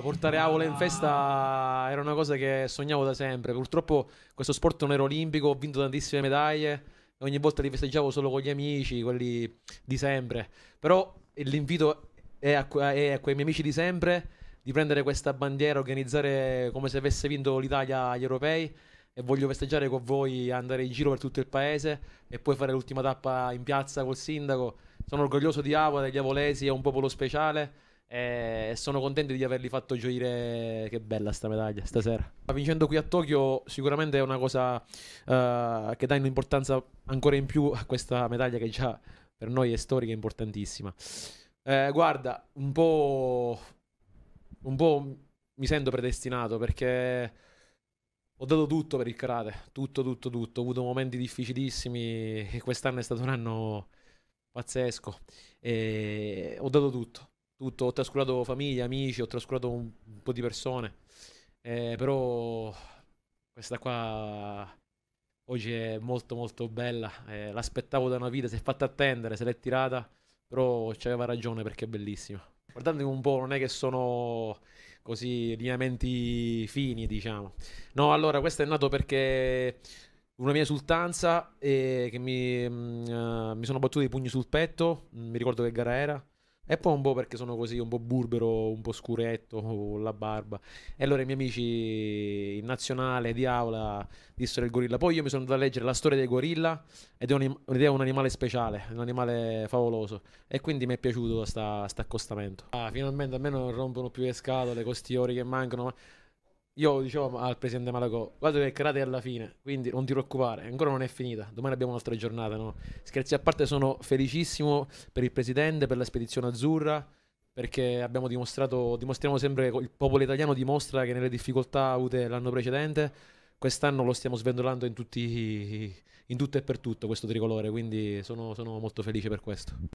Portare Avola in festa era una cosa che sognavo da sempre. Purtroppo questo sport non era olimpico, ho vinto tantissime medaglie e ogni volta li festeggiavo solo con gli amici, quelli di sempre. Però l'invito è a, è a quei miei amici di sempre di prendere questa bandiera, organizzare come se avesse vinto l'Italia agli europei e voglio festeggiare con voi, andare in giro per tutto il paese e poi fare l'ultima tappa in piazza col sindaco. Sono orgoglioso di Avola, degli avolesi, è un popolo speciale e sono contento di averli fatto gioire. Che bella sta medaglia stasera. Vincendo qui a Tokyo, sicuramente è una cosa uh, che dà un'importanza ancora in più a questa medaglia che già per noi è storica e importantissima. Eh, guarda, un po', un po' mi sento predestinato perché ho dato tutto per il karate, tutto, tutto, tutto. Ho avuto momenti difficilissimi e quest'anno è stato un anno pazzesco. E ho dato tutto tutto, ho trascurato famiglia, amici, ho trascurato un, un po' di persone. Eh, però questa qua oggi è molto molto bella, eh, l'aspettavo da una vita, si è fatta attendere, se l'è tirata, però ci aveva ragione perché è bellissima. Guardatemi un po', non è che sono così lineamenti fini, diciamo. No, allora, questo è nato perché una mia esultanza eh, che mi, mh, mm, eh, mi sono battuto i pugni sul petto, mm, mi ricordo che gara era, e poi un po' perché sono così, un po' burbero, un po' scuretto, con la barba. E allora i miei amici in nazionale di aula dissero il gorilla. Poi io mi sono andato a leggere la storia del gorilla ed è un, ed è un animale speciale, un animale favoloso. E quindi mi è piaciuto questo accostamento. Ah, finalmente a me non rompono più le scatole, con questi ori che mancano. Ma io dicevo al presidente Malagò, guarda che il karate è alla fine, quindi non ti preoccupare, ancora non è finita, domani abbiamo un'altra giornata, no? Scherzi a parte, sono felicissimo per il presidente, per la spedizione azzurra, perché abbiamo dimostrato, dimostriamo sempre il popolo italiano dimostra che nelle difficoltà avute l'anno precedente, quest'anno lo stiamo sventolando in, tutti, in tutto e per tutto questo tricolore, quindi sono, sono molto felice per questo.